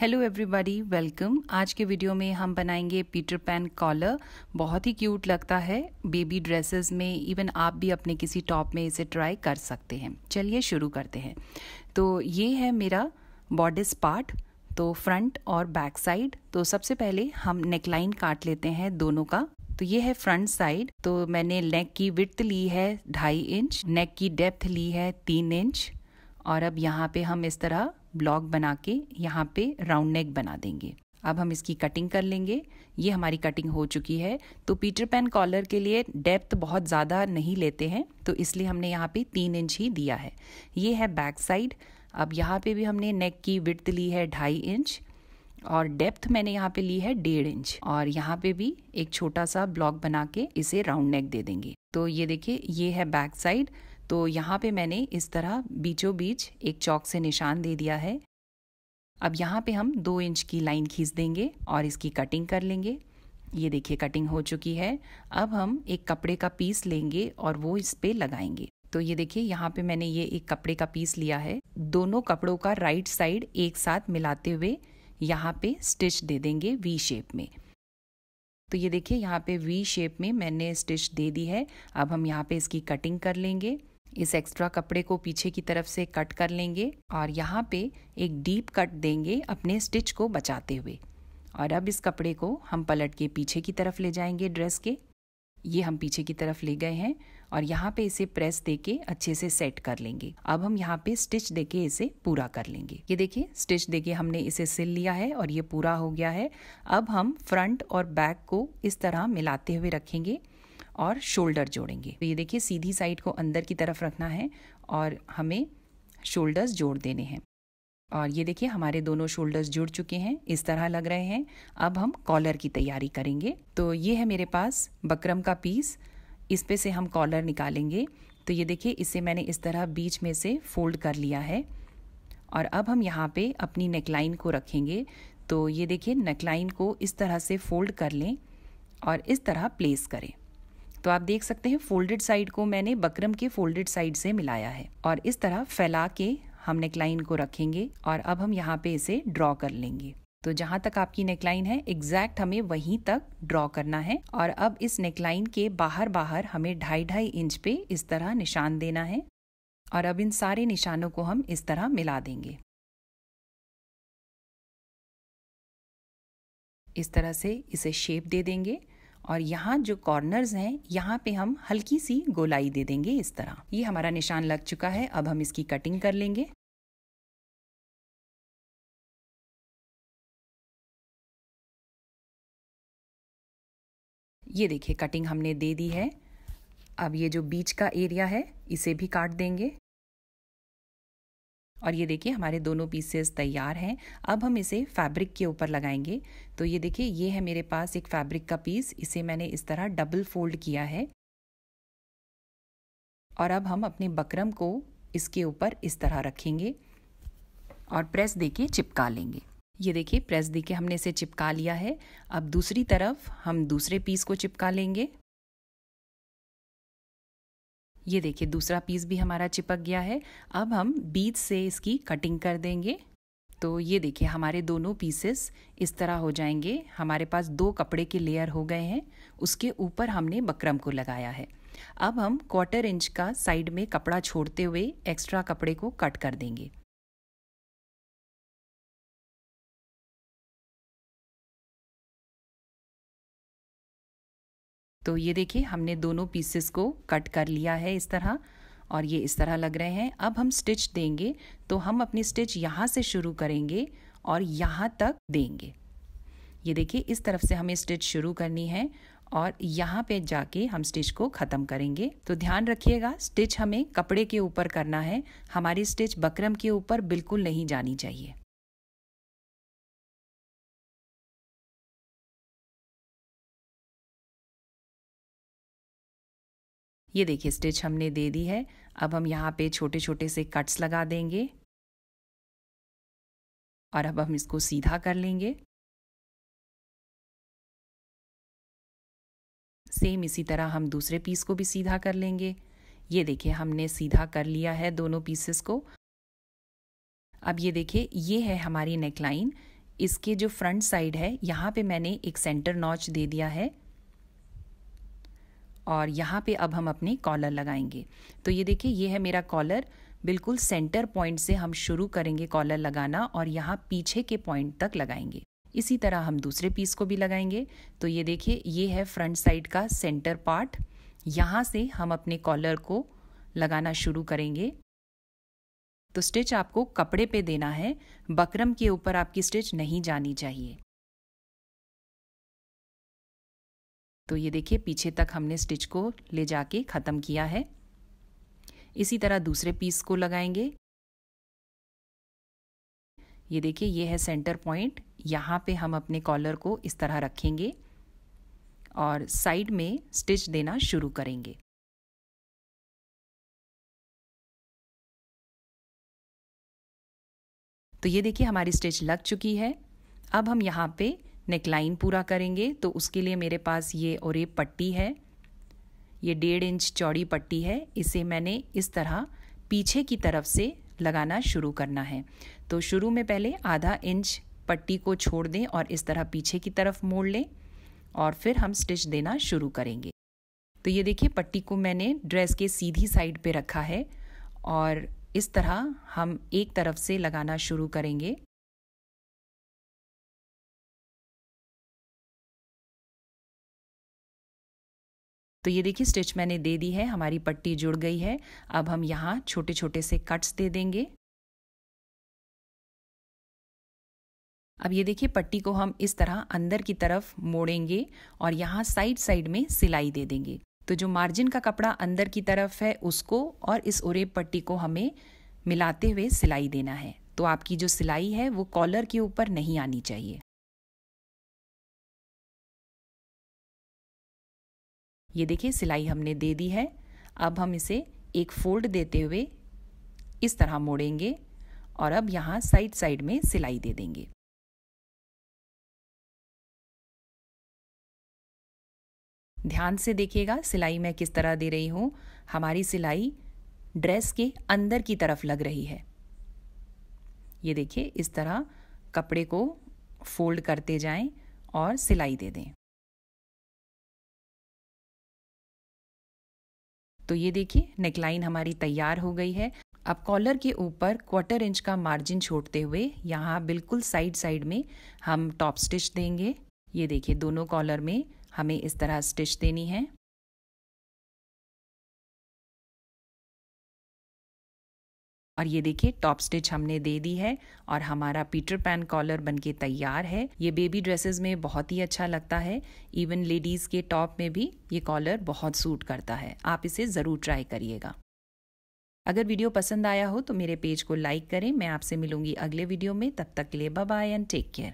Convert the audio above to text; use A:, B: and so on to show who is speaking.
A: hello everybody welcome आज के video में हम बनाएंगे पीटर पैन कॉलर बहुत ही क्यूट लगता है बेबी ड्रेसेस में इवन आप भी अपने किसी टॉप में इसे ट्राई कर सकते हैं चलिए शुरू करते हैं तो ये है मेरा बॉडिस पार्ट तो फ्रंट और बैक साइड तो सबसे पहले हम नेकलाइन काट लेते हैं दोनों का तो ये है फ्रंट साइड तो मैंने नेक की विर्थ ली है ढाई इंच नेक की डेप्थ ली है तीन इंच और अब यहाँ पे हम इस तरह ब्लॉक बना के यहाँ पे राउंड नेक बना देंगे अब हम इसकी कटिंग कर लेंगे ये हमारी कटिंग हो चुकी है तो पीटर पैन कॉलर के लिए डेप्थ बहुत ज़्यादा नहीं लेते हैं तो इसलिए हमने यहाँ पे तीन इंच ही दिया है ये है बैक साइड अब यहाँ पे भी हमने नेक की विड्थ ली है ढाई इंच और डेप्थ मैंने यहाँ पे ली है डेढ़ इंच और यहाँ पे भी एक छोटा सा ब्लॉक बना के इसे राउंड नेक दे देंगे तो ये देखिए ये है बैक साइड तो यहाँ पे मैंने इस तरह बीचों बीच एक चौक से निशान दे दिया है अब यहाँ पे हम दो इंच की लाइन खींच देंगे और इसकी कटिंग कर लेंगे ये देखिए कटिंग हो चुकी है अब हम एक कपड़े का पीस लेंगे और वो इस पर लगाएंगे तो ये देखिए यहाँ पे मैंने ये एक कपड़े का पीस लिया है दोनों कपड़ों का राइट साइड एक साथ मिलाते हुए यहाँ पे स्टिच दे देंगे वी शेप में तो ये देखिए यहाँ पे वी शेप में मैंने स्टिच दे दी है अब हम यहाँ पे इसकी कटिंग कर लेंगे इस एक्स्ट्रा कपड़े को पीछे की तरफ से कट कर लेंगे और यहाँ पे एक डीप कट देंगे अपने स्टिच को बचाते हुए और अब इस कपड़े को हम पलट के पीछे की तरफ ले जाएंगे ड्रेस के ये हम पीछे की तरफ ले गए हैं और यहाँ पे इसे प्रेस देके अच्छे से सेट कर लेंगे अब हम यहाँ पे स्टिच देके इसे पूरा कर लेंगे ये देखिए स्टिच देके हमने इसे सिल लिया है और ये पूरा हो गया है अब हम फ्रंट और बैक को इस तरह मिलाते हुए रखेंगे और शोल्डर जोड़ेंगे तो ये देखिए सीधी साइड को अंदर की तरफ रखना है और हमें शोल्डर्स जोड़ देने हैं और ये देखिए हमारे दोनों शोल्डर्स जुड़ चुके हैं इस तरह लग रहे हैं अब हम कॉलर की तैयारी करेंगे तो ये है मेरे पास बकरम का पीस इस पे से हम कॉलर निकालेंगे तो ये देखिए इसे मैंने इस तरह बीच में से फोल्ड कर लिया है और अब हम यहाँ पे अपनी नेकलाइन को रखेंगे तो ये देखिए नेकलाइन को इस तरह से फोल्ड कर लें और इस तरह प्लेस करें तो आप देख सकते हैं फोल्डेड साइड को मैंने बकरम के फोल्डेड साइड से मिलाया है और इस तरह फैला के हम नेकलाइन को रखेंगे और अब हम यहाँ पे इसे ड्रॉ कर लेंगे तो जहाँ तक आपकी नेकलाइन है एग्जैक्ट हमें वहीं तक ड्रॉ करना है और अब इस नेकलाइन के बाहर बाहर हमें ढाई ढाई इंच पे इस तरह निशान देना है और अब इन सारे निशानों को हम इस तरह मिला देंगे इस तरह से इसे शेप दे देंगे और यहाँ जो कॉर्नर्स हैं यहाँ पे हम हल्की सी गोलाई दे देंगे इस तरह ये हमारा निशान लग चुका है अब हम इसकी कटिंग कर लेंगे ये देखिए कटिंग हमने दे दी है अब ये जो बीच का एरिया है इसे भी काट देंगे और ये देखिए हमारे दोनों पीसेस तैयार हैं अब हम इसे फैब्रिक के ऊपर लगाएंगे तो ये देखिए ये है मेरे पास एक फैब्रिक का पीस इसे मैंने इस तरह डबल फोल्ड किया है और अब हम अपने बकरम को इसके ऊपर इस तरह रखेंगे और प्रेस देके चिपका लेंगे ये देखिए प्रेस देके हमने इसे चिपका लिया है अब दूसरी तरफ हम दूसरे पीस को चिपका लेंगे ये देखिए दूसरा पीस भी हमारा चिपक गया है अब हम बीच से इसकी कटिंग कर देंगे तो ये देखिए हमारे दोनों पीसेस इस तरह हो जाएंगे हमारे पास दो कपड़े के लेयर हो गए हैं उसके ऊपर हमने बकरम को लगाया है अब हम क्वार्टर इंच का साइड में कपड़ा छोड़ते हुए एक्स्ट्रा कपड़े को कट कर देंगे तो ये देखिए हमने दोनों पीसेस को कट कर लिया है इस तरह और ये इस तरह लग रहे हैं अब हम स्टिच देंगे तो हम अपनी स्टिच यहाँ से शुरू करेंगे और यहाँ तक देंगे ये देखिए इस तरफ से हमें स्टिच शुरू करनी है और यहाँ पे जाके हम स्टिच को ख़त्म करेंगे तो ध्यान रखिएगा स्टिच हमें कपड़े के ऊपर करना है हमारी स्टिच बकरम के ऊपर बिल्कुल नहीं जानी चाहिए
B: ये देखिए स्टिच हमने दे दी है अब हम यहाँ पे छोटे छोटे से कट्स लगा देंगे और अब हम इसको सीधा कर लेंगे
A: सेम इसी तरह हम दूसरे पीस को भी सीधा कर लेंगे ये देखिए हमने सीधा कर लिया है दोनों पीसेस को अब ये देखिए ये है हमारी नेकलाइन इसके जो फ्रंट साइड है यहाँ पे मैंने एक सेंटर नॉच दे दिया है और यहाँ पे अब हम अपने कॉलर लगाएंगे तो ये देखिए ये है मेरा कॉलर बिल्कुल सेंटर पॉइंट से हम शुरू करेंगे कॉलर लगाना और यहाँ पीछे के पॉइंट तक लगाएंगे इसी तरह हम दूसरे पीस को भी लगाएंगे तो ये देखिए ये है फ्रंट साइड का सेंटर पार्ट यहाँ से हम अपने कॉलर को लगाना शुरू करेंगे तो स्टिच आपको कपड़े पे देना है बकरम के ऊपर आपकी स्टिच नहीं
B: जानी चाहिए तो ये देखिए
A: पीछे तक हमने स्टिच को ले जाके ख़त्म किया है इसी तरह दूसरे पीस को लगाएंगे ये देखिए ये है सेंटर पॉइंट यहाँ पे हम अपने कॉलर को इस तरह रखेंगे और साइड में
B: स्टिच देना शुरू करेंगे
A: तो ये देखिए हमारी स्टिच लग चुकी है अब हम यहाँ पे नेकलाइन पूरा करेंगे तो उसके लिए मेरे पास ये और ये पट्टी है ये डेढ़ इंच चौड़ी पट्टी है इसे मैंने इस तरह पीछे की तरफ से लगाना शुरू करना है तो शुरू में पहले आधा इंच पट्टी को छोड़ दें और इस तरह पीछे की तरफ मोड़ लें और फिर हम स्टिच देना शुरू करेंगे तो ये देखिए पट्टी को मैंने ड्रेस के सीधी साइड पे रखा है और इस तरह हम एक तरफ से लगाना शुरू करेंगे
B: तो ये देखिए स्टिच मैंने दे दी है हमारी पट्टी जुड़ गई है अब हम यहाँ छोटे छोटे से कट्स दे देंगे अब
A: ये देखिए पट्टी को हम इस तरह अंदर की तरफ मोड़ेंगे और यहाँ साइड साइड में सिलाई दे देंगे तो जो मार्जिन का कपड़ा अंदर की तरफ है उसको और इस उरेब पट्टी को हमें मिलाते हुए सिलाई देना है तो आपकी जो सिलाई है वो कॉलर के ऊपर नहीं आनी चाहिए ये देखिए सिलाई हमने दे दी है अब हम इसे एक फोल्ड देते हुए इस तरह मोड़ेंगे और अब यहाँ साइड साइड में सिलाई दे देंगे ध्यान से देखिएगा सिलाई मैं किस तरह दे रही हूँ हमारी सिलाई ड्रेस के अंदर की तरफ लग रही है ये देखिए इस तरह कपड़े को फोल्ड करते जाएं और सिलाई दे दें तो ये देखिए नेकलाइन हमारी तैयार हो गई है अब कॉलर के ऊपर क्वार्टर इंच का मार्जिन छोड़ते हुए यहाँ बिल्कुल साइड साइड में हम टॉप स्टिच देंगे ये देखिए दोनों कॉलर में हमें इस तरह स्टिच देनी है और ये देखिए टॉप स्टिच हमने दे दी है और हमारा पीटर पैन कॉलर बनके तैयार है ये बेबी ड्रेसेस में बहुत ही अच्छा लगता है इवन लेडीज़ के टॉप में भी ये कॉलर बहुत सूट करता है आप इसे ज़रूर ट्राई करिएगा अगर वीडियो पसंद आया हो तो मेरे पेज को लाइक करें मैं आपसे मिलूंगी अगले वीडियो में तब तक के लिए बाय एंड टेक केयर